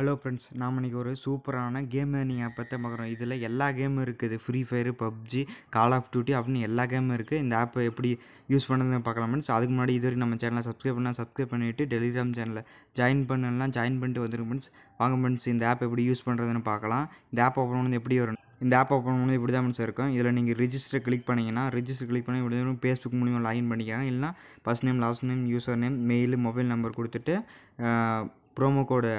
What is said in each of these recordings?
hello friends நாம் இன்றைக்கி ஒரு சூப்பரான கேம் நீங்கள் ஆப்பை தான் பார்க்குறோம் இதில் எல்லா கேமும் இருக்குது Free Fire PUBG Call of Duty அப்படின்னு எல்லா கேமும் இருக்குது இந்த ஆப்பை எப்படி யூஸ் பண்ணுறதுன்னு பார்க்கலாம் ஃப்ரெண்ட்ஸ் அதுக்கு முன்னாடி இது வரைக்கும் நம்ம சேனலை சப்ஸ்கிரைப் பண்ணால் சப்ஸ்கிரைப் பண்ணிவிட்டு டெலிகிராம் சேனலில் ஜாயின் பண்ணலாம் ஜாயின் பண்ணிட்டு வந்துருங்க ஃப்ரெண்ட்ஸ் வாங்க ஃப்ரெண்ட்ஸ் இந்த ஆப் எப்படி யூஸ் பண்ணுறதுன்னு பார்க்கலாம் இந்த ஆப் ஓப்பன் வந்து எப்படி வரும் இந்த ஆப் ஓப்பன் பண்ணி இப்படி தான் ஃப்ரெண்ட்ஸ் இருக்கும் இதில் நீங்கள் ரிஜிஸ்டர் கிளிக் பண்ணிங்கன்னா ரிஜிஸ்டர் கிளிக் பண்ணி இப்படி ஃபேஸ்புக் மூலிமா லாகின் பண்ணிக்கலாம் இல்லைனா first name last name user name mail mobile number கொடுத்துட்டு ப்ரோமோ கோடு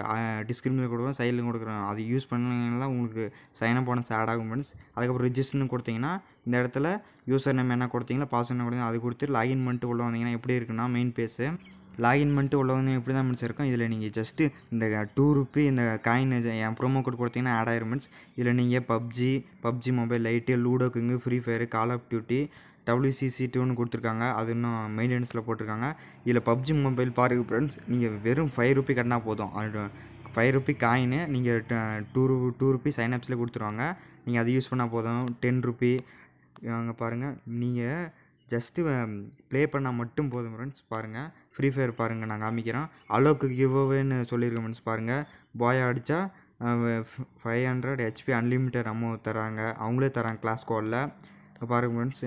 டிஸ்கிரிப்ஷனில் கொடுக்குறோம் சைடில் கொடுக்குறோம் அது யூஸ் பண்ணிங்கன்னா உங்களுக்கு சைன் அப் ஆட் ஆகும் ஃப்ரெண்ட்ஸ் அதுக்கப்புறம் ரிஜிஸ்டர்னு கொடுத்தீங்கன்னா இந்த இடத்துல யூசர் நேம் என்ன கொடுத்தீங்களா பாஸ் என்ன கொடுத்தீங்கன்னா அது கொடுத்து லாகின் பண்ணிட்டு உள்ள வந்தீங்கன்னா எப்படி இருக்குன்னா மெயின் பேஸு லாகின் பண்ணிட்டு உள்ள வந்து எப்படி தான் மென்ஸ் இருக்கும் இதில் நீங்கள் ஜஸ்ட்டு இந்த டூ ருப்பி இந்த காயின் என் ப்ரோமோ கோட் கொடுத்தீங்கன்னா ஆட் ஆயிரும் மின்ஸ் இதில் நீங்கள் PUBG PUBG mobile lite Ludo King Free Fire Call of Duty WCC டூன்னு கொடுத்துருக்காங்க அது இன்னும் மெயின்டெனன்ஸில் போட்டிருக்காங்க இதில் பப்ஜி மொபைல் பாருங்கள் ஃப்ரெண்ட்ஸ் நீங்கள் வெறும் ஃபைவ் ருபி கட்டினா போதும் ஃபைவ் ருபி காயின்னு நீங்கள் டூ ரூ டூ ருபி சைனப்ஸில் கொடுத்துருவாங்க நீங்கள் அதை யூஸ் பண்ணால் போதும் டென் ருபி அங்கே பாருங்கள் நீங்கள் ஜஸ்ட்டு ப்ளே பண்ணால் மட்டும் போதும் ஃப்ரெண்ட்ஸ் பாருங்கள் ஃப்ரீ ஃபயர் பாருங்கள் நான் காமிக்கிறோம் அலோக்கு கிவோவேன்னு சொல்லியிருக்கேன் ஃப்ரெண்ட்ஸ் பாருங்கள் பாய் அடித்தா five hundred HP unlimited amount தராங்க அவங்களே தராங்க கிளாஸ் கோடில் பாருங்கள் ஃப்ரெண்ட்ஸ்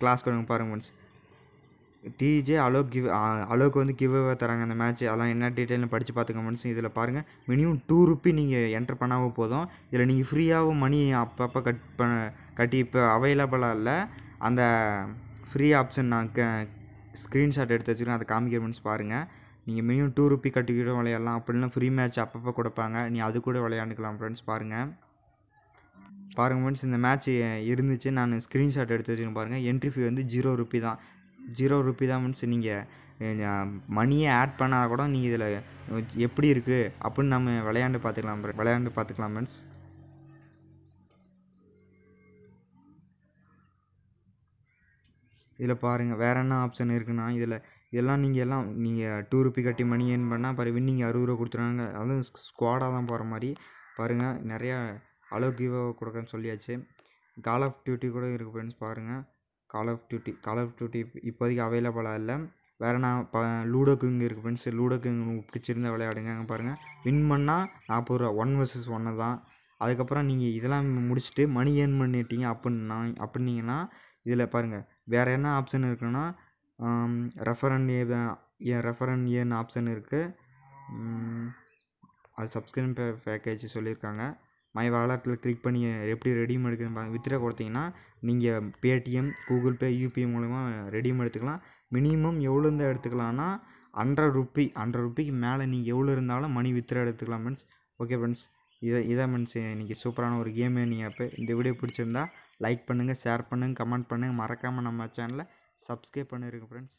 கிளாஸ் கொடுங்க பாருங்கள் friends DJ Alok give Alok வந்து கிவ் அவே தராங்க அந்த மேட்ச் அதெல்லாம் என்ன டீட்டெயில்னு படித்து பார்த்துக்க ஃப்ரெண்ட்ஸ் இதில் பாருங்கள் மினிமம் டூ ருப்பி நீங்கள் என்டர் பண்ணாமல் போதும் இதில் நீங்கள் ஃப்ரீயாகவும் மணி அப்பப்போ கட் பண்ண கட்டி இப்போ அவைலபிளாக இல்லை அந்த ஃப்ரீ ஆப்ஷன் நான் க ஸ்க்ரீன்ஷாட் எடுத்து வச்சுருக்கேன் அதை காமிக்கிற ஃப்ரெண்ட்ஸ் பாருங்கள் நீங்கள் மினிமம் டூ ருப்பி கட்டிக்கிட்டும் விளையாடலாம் அப்படின்னா ஃப்ரீ மேட்ச் அப்பப்போ கொடுப்பாங்க நீ அது கூட விளையாண்டுக்கலாம் ஃப்ரெண்ட்ஸ் பாருங்கள் பாருங்கள் ஃப்ரெண்ட்ஸ் இந்த மேட்ச் இருந்துச்சு நான் ஸ்க்ரீன்ஷாட் எடுத்து வச்சுருக்கேன் பாருங்கள் என்ட்ரி ஃபீ வந்து ஜீரோ ருப்பி தான் ஜீரோ ருப்பி தான் ஃப்ரெண்ட்ஸ் நீங்கள் மணியே ஆட் பண்ணால் கூட நீங்கள் இதில் எப்படி இருக்குது அப்படின்னு நம்ம விளையாண்டு பார்த்துக்கலாம் விளையாண்டு பார்த்துக்கலாம் ஃப்ரெண்ட்ஸ் இதில் பாருங்கள் வேறு என்ன ஆப்ஷன் இருக்குன்னா இதில் இதெல்லாம் நீங்கள் எல்லாம் நீங்கள் டூ ருப்பி கட்டி மணி ஏன் பண்ணால் பாரு வின்னிங் அறுபது ரூபா கொடுத்துருவாங்க அதுவும் ஸ்குவாடாக தான் போகிற மாதிரி பாருங்கள் நிறையா அலோ கிவ்அவே கொடுக்குறேன்னு சொல்லியாச்சு கால் ஆஃப் டியூட்டி கூட இருக்குது ஃப்ரெண்ட்ஸ் பாருங்கள் Call of Duty Call of Duty இப்போதைக்கு அவைலபிளாக இல்லை வேறு நான் ப லூடோ கிங் இருக்குது ஃப்ரெண்ட்ஸ் லூடோ கிங் உங்களுக்கு பிடிச்சிருந்தா விளையாடுங்க அங்கே பாருங்கள் வின் பண்ணால் நாற்பது ரூபா ஒன் வர்சஸ் ஒன்று தான் அதுக்கப்புறம் நீங்கள் இதெல்லாம் முடிச்சுட்டு மணி ஏர்ன் பண்ணிட்டீங்க அப்படின்னா அப்படின்னீங்கன்னா இதில் பாருங்கள் வேறு என்ன ஆப்ஷன் இருக்குன்னா ரெஃபரன் ஏ ரெஃபரன் ஏன் ஆப்ஷன் இருக்குது அது சப்ஸ்கிரிப் பேக்கேஜ் சொல்லியிருக்காங்க மை வாலெட்டில் கிளிக் பண்ணி எப்படி ரெடீம் எடுக்கிறதுன்னு பாருங்கள் வித்ட்ரா கொடுத்தீங்கன்னா நீங்கள் பேடிஎம் கூகுள் பே யூபிஐ மூலிமா ரெடீம் எடுத்துக்கலாம் மினிமம் எவ்வளோ இருந்தால் எடுத்துக்கலான்னா ஹண்ட்ரட் ருப்பி ஹண்ட்ரட் ருப்பிக்கு மேலே நீங்கள் எவ்வளோ இருந்தாலும் மணி வித்ரா எடுத்துக்கலாம் மீன்ஸ் ஓகே ஃப்ரெண்ட்ஸ் இதை இதான் மீன்ஸ் இன்றைக்கி சூப்பரான ஒரு கேமு நீங்கள் அப்போ இந்த வீடியோ பிடிச்சிருந்தா லைக் பண்ணுங்கள் ஷேர் பண்ணுங்கள் கமெண்ட் பண்ணுங்கள் மறக்காமல் நம்ம சேனலை சப்ஸ்கிரைப் பண்ணிடுங்க ஃப்ரெண்ட்ஸ்